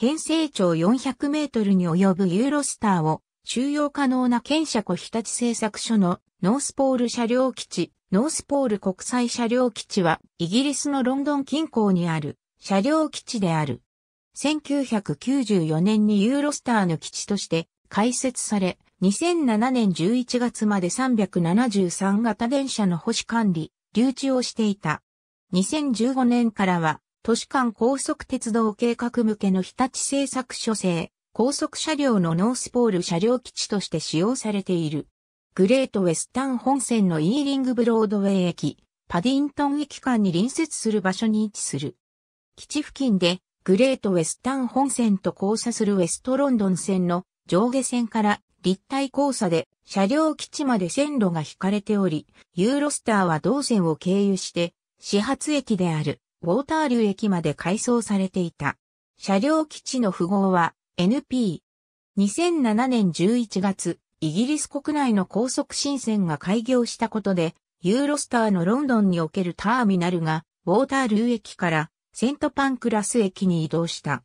編成長400メートルに及ぶユーロスターを収容可能な県車庫日立製作所のノースポール車両基地、ノースポール国際車両基地はイギリスのロンドン近郊にある車両基地である。1994年にユーロスターの基地として開設され、2007年11月まで373型電車の保守管理、留置をしていた。2015年からは都市間高速鉄道計画向けの日立製作所製、高速車両のノースポール車両基地として使用されている。グレートウェスタン本線のイーリングブロードウェイ駅、パディントン駅間に隣接する場所に位置する。基地付近でグレートウェスタン本線と交差するウェストロンドン線の上下線から立体交差で車両基地まで線路が引かれており、ユーロスターは同線を経由して始発駅であるウォーターリュー駅まで改装されていた。車両基地の符号は NP。2007年11月、イギリス国内の高速新線が開業したことで、ユーロスターのロンドンにおけるターミナルが、ウォーターュー駅からセントパンクラス駅に移動した。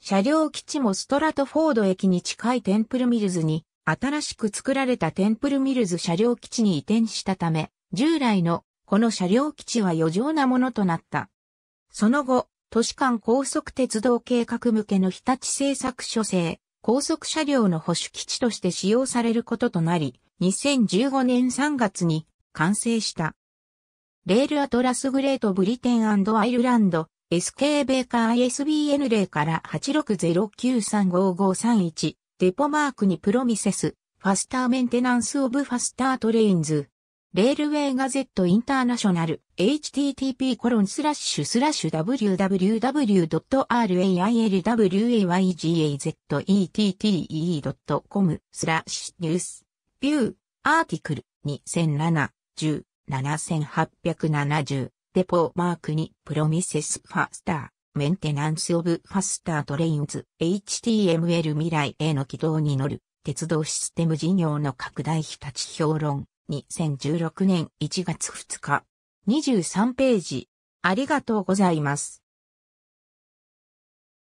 車両基地もストラトフォード駅に近いテンプルミルズに、新しく作られたテンプルミルズ車両基地に移転したため、従来のこの車両基地は余剰なものとなった。その後、都市間高速鉄道計画向けの日立製作所製、高速車両の保守基地として使用されることとなり、2015年3月に完成した。レールアトラスグレートブリテンアイルランド SK ベーカー ISBN 0から8609355531デポマークにプロミセスファスターメンテナンスオブファスタートレインズレールウェイガゼットインターナショナル http://www.railwaygazette.com スラッシュニュースビューアーティクル2007 10 7870デポマークにプロミセスファスターメンテナンスオブファスタートレインズ HTML 未来への軌道に乗る鉄道システム事業の拡大日立ち評論2016年1月2日。23ページ。ありがとうございます。